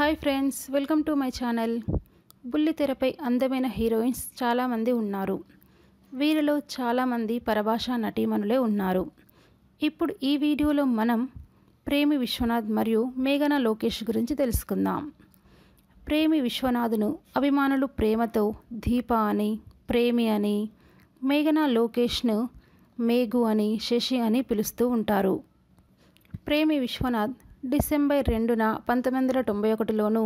hi friends welcome to my channel బుల్లితెరపై అందమైన heroines చాలామంది ఉన్నారు వీరిలో చాలామంది పరభాషా నటీమణులే ఉన్నారు ఇప్పుడు ఈ వీడియోలో మనం ప్రేమి విశ్వనాథ్ మరియు మేఘన లోకేష్ గురించి తెలుసుకుందాం ప్రేమి విశ్వనాథ్ను అభిమానులు ప్రేమతో దీప అని ప్రేమి అని మేఘన లోకేష్ను మేఘు అని శశి అని పిలుస్తూ ఉంటారు ప్రేమి విశ్వనాథ్ డిసెంబర్ రెండున పంతొమ్మిది వందల తొంభై ఒకటిలోను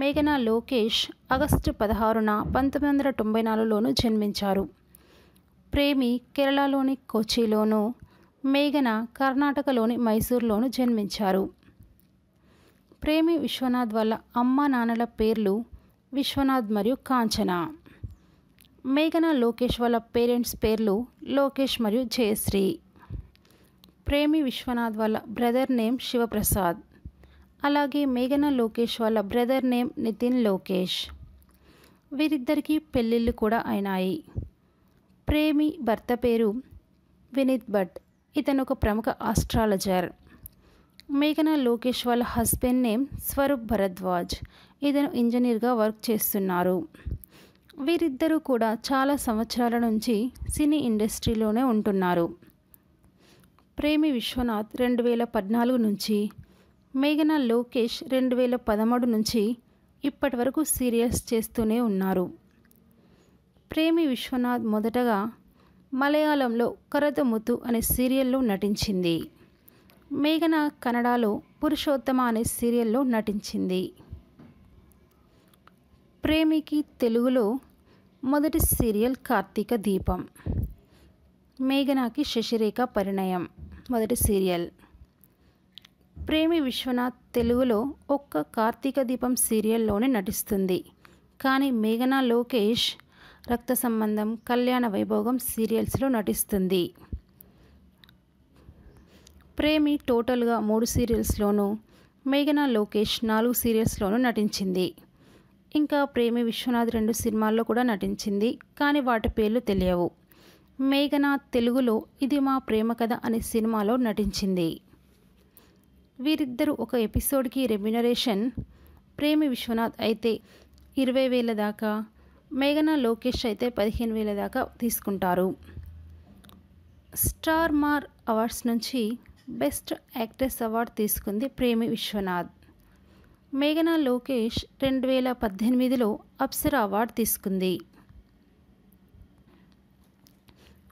మేఘనా లోకేష్ ఆగస్టు పదహారున పంతొమ్మిది వందల తొంభై నాలుగులోను జన్మించారు ప్రేమి కేరళలోని కొచ్చిలోను మేఘన కర్ణాటకలోని మైసూర్లోను జన్మించారు ప్రేమి విశ్వనాథ్ వాళ్ళ అమ్మ నాన్నల పేర్లు విశ్వనాథ్ మరియు కాంచన మేఘన లోకేష్ వాళ్ళ పేరెంట్స్ పేర్లు లోకేష్ మరియు జయశ్రీ ప్రేమి విశ్వనాథ్ వాళ్ళ బ్రదర్ నేమ్ శివప్రసాద్ అలాగే మేఘన లోకేష్ వాళ్ళ బ్రదర్ నేమ్ నితిన్ లోకేష్ వీరిద్దరికీ పెళ్ళిళ్ళు కూడా అయినాయి ప్రేమి భర్త పేరు వినీత్ భట్ ఇతను ఒక ప్రముఖ ఆస్ట్రాలజర్ మేఘన లోకేష్ వాళ్ళ హస్బెండ్ నేమ్ స్వరూప్ భరద్వాజ్ ఇతను ఇంజనీర్గా వర్క్ చేస్తున్నారు వీరిద్దరూ కూడా చాలా సంవత్సరాల నుంచి సినీ ఇండస్ట్రీలోనే ఉంటున్నారు ప్రేమి విశ్వనాథ్ రెండు వేల పద్నాలుగు నుంచి మేఘన లోకేష్ రెండు వేల పదమూడు నుంచి ఇప్పటి వరకు సీరియల్స్ చేస్తూనే ఉన్నారు ప్రేమి విశ్వనాథ్ మొదటగా మలయాళంలో కరదముతు అనే సీరియల్లో నటించింది మేఘన కన్నడలో పురుషోత్తమ అనే సీరియల్లో నటించింది ప్రేమికి తెలుగులో మొదటి సీరియల్ కార్తీక దీపం మేఘనాకి శశిరేఖ పరిణయం మొదటి సీరియల్ ప్రేమి విశ్వనాథ్ తెలుగులో ఒక్క కార్తీక దీపం సీరియల్లోనే నటిస్తుంది కానీ మేఘనా లోకేష్ రక్త సంబంధం కళ్యాణ వైభోగం సీరియల్స్లో నటిస్తుంది ప్రేమి టోటల్గా మూడు సీరియల్స్లోనూ మేఘనా లోకేష్ నాలుగు సీరియల్స్లోనూ నటించింది ఇంకా ప్రేమి విశ్వనాథ్ రెండు సినిమాల్లో కూడా నటించింది కానీ వాటి పేర్లు తెలియవు మేఘనాథ్ తెలుగులో ఇది మా ప్రేమ కథ అనే సినిమాలో నటించింది వీరిద్దరూ ఒక ఎపిసోడ్కి రెమ్యునరేషన్ ప్రేమి విశ్వనాథ్ అయితే ఇరవై వేల దాకా మేఘనా లోకేష్ అయితే పదిహేను వేల దాకా తీసుకుంటారు స్టార్ మార్ అవార్డ్స్ నుంచి బెస్ట్ యాక్ట్రెస్ అవార్డు తీసుకుంది ప్రేమి విశ్వనాథ్ మేఘనా లోకేష్ రెండు వేల పద్దెనిమిదిలో అప్సరా అవార్డు తీసుకుంది